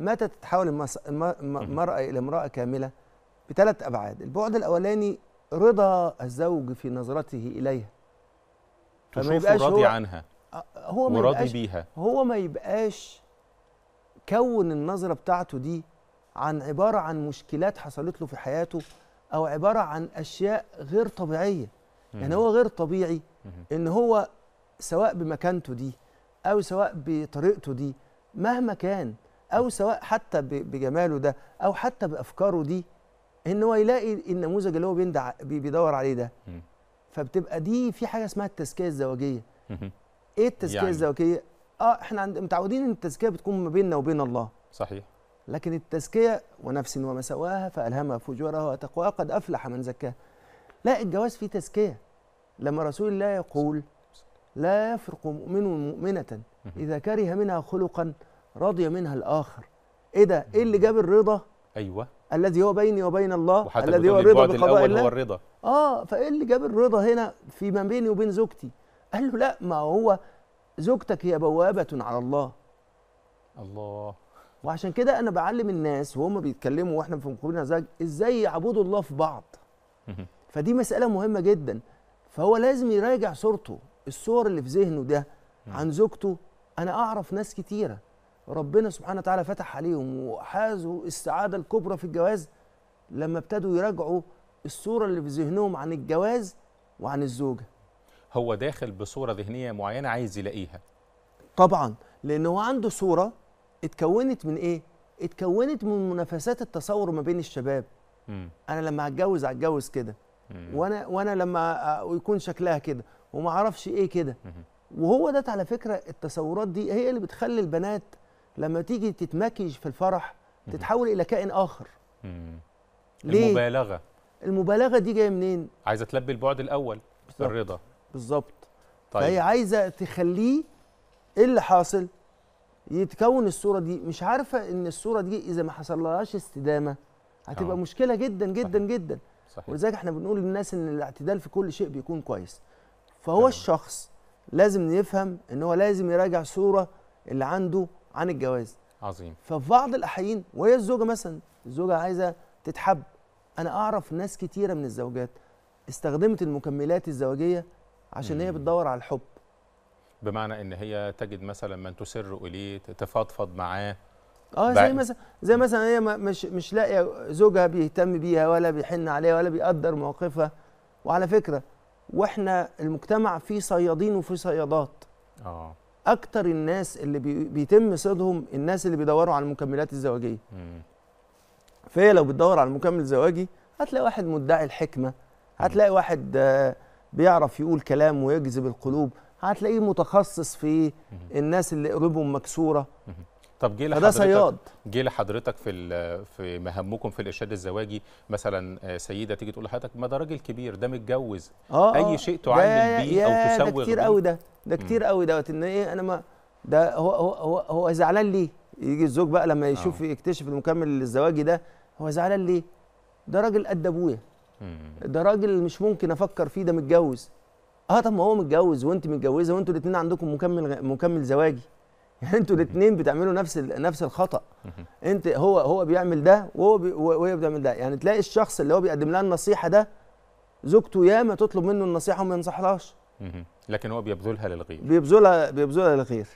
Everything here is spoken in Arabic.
متى تتحول المرأة إلى امرأة كاملة بثلاث أبعاد البعد الأولاني رضا الزوج في نظرته إليها تشوفه راضي راضي هو عنها هو ما وراضي بيها هو ما يبقاش كون النظرة بتاعته دي عن عبارة عن مشكلات حصلت له في حياته أو عبارة عن أشياء غير طبيعية يعني هو غير طبيعي إن هو سواء بمكانته دي أو سواء بطريقته دي مهما كان او سواء حتى بجماله ده او حتى بافكاره دي ان هو يلاقي النموذج اللي هو بيندع بيدور عليه ده فبتبقى دي في حاجه اسمها التزكيه الزواجيه ايه التزكيه يعني. الزواجيه اه احنا عند متعودين ان التزكيه بتكون ما بيننا وبين الله صحيح لكن التزكيه ونفس وما سواها فالهمها فجورها وتقواها قد افلح من زكاها لا الجواز فيه تزكيه لما رسول الله يقول لا يفرق مؤمن مؤمنه اذا كره منها خلقا رضي منها الآخر إيه ده؟ إيه اللي جاب الرضا؟ أيوه الذي هو بيني وبين الله الذي هو الرضا بقضاء الله هو الرضا اه فايه اللي جاب الرضا هنا فيما بيني وبين زوجتي قال له لا ما هو زوجتك هي بوابه على الله الله وعشان كده انا بعلم الناس وهم بيتكلموا واحنا في مقابلنا زوج ازاي يعبدوا الله في بعض فدي مساله مهمه جدا فهو لازم يراجع صورته الصور اللي في ذهنه ده عن زوجته انا اعرف ناس كتيره ربنا سبحانه وتعالى فتح عليهم وحازوا السعاده الكبرى في الجواز لما ابتدوا يراجعوا الصوره اللي في ذهنهم عن الجواز وعن الزوجه هو داخل بصوره ذهنيه معينه عايز يلاقيها طبعا لان هو عنده صوره اتكونت من ايه اتكونت من منافسات التصور ما بين الشباب م. انا لما هتجوز هتجوز كده وانا وانا لما يكون شكلها كده وما اعرفش ايه كده وهو ده على فكره التصورات دي هي اللي بتخلي البنات لما تيجي تتمكج في الفرح تتحول الى كائن اخر ليه؟ المبالغه المبالغه دي جايه منين عايزه تلبي البعد الاول بالزبط. الرضا بالظبط طيب. فهي عايزه تخليه ايه اللي حاصل يتكون الصوره دي مش عارفه ان الصوره دي اذا ما حصلهاش استدامه هتبقى أوه. مشكله جدا جدا صحيح. جدا صحيح. ولذلك احنا بنقول للناس ان الاعتدال في كل شيء بيكون كويس فهو طبعا. الشخص لازم يفهم ان هو لازم يراجع صوره اللي عنده عن الجواز عظيم فبعض الاحيان وهي الزوجه مثلا الزوجه عايزه تتحب انا اعرف ناس كتيره من الزوجات استخدمت المكملات الزواجيه عشان مم. هي بتدور على الحب بمعنى ان هي تجد مثلا من تسر اليه تفضفض معاه اه زي مثلا زي مثلا هي مش مش لاقيه زوجها بيهتم بيها ولا بيحن عليها ولا بيقدر مواقفها وعلى فكره واحنا المجتمع فيه صيادين وفيه صيادات اه اكتر الناس اللي بيتم صيدهم الناس اللي بيدوروا على المكملات الزواجيه فهي لو بتدور على مكمل زواجي هتلاقي واحد مدعي الحكمه هتلاقي واحد آه، بيعرف يقول كلام ويجذب القلوب هتلاقيه متخصص في الناس اللي قلوبهم مكسوره طب جه لحضرتك صياد جه لحضرتك في في مهمكم في الارشاد الزواجي مثلا آه، سيده تيجي تقول لحضرتك ما ده راجل كبير ده متجوز آه, آه. اي شيء تعلم بيه او تسوغ ده كتير قوي ده ده كتير قوي دوت ان ايه انا ما ده هو هو هو, هو زعلان ليه؟ يجي الزوج بقى لما آه. يشوف آه. يكتشف المكمل الزواجي ده هو زعلان ليه؟ ده راجل قد ابويا ده راجل مش ممكن افكر فيه ده متجوز اه طب ما هو متجوز وانت متجوزه وانتوا الاثنين عندكم مكمل مكمل زواجي يعني انتوا الاثنين بتعملوا نفس نفس الخطا انت هو هو بيعمل ده وهو بي وهي بتعمل ده يعني تلاقي الشخص اللي هو بيقدم لها النصيحه ده زوجته ياما تطلب منه النصيحه وما ينصحلهاش لكن هو بيبذلها للغير بيبذلها بيبذلها للغير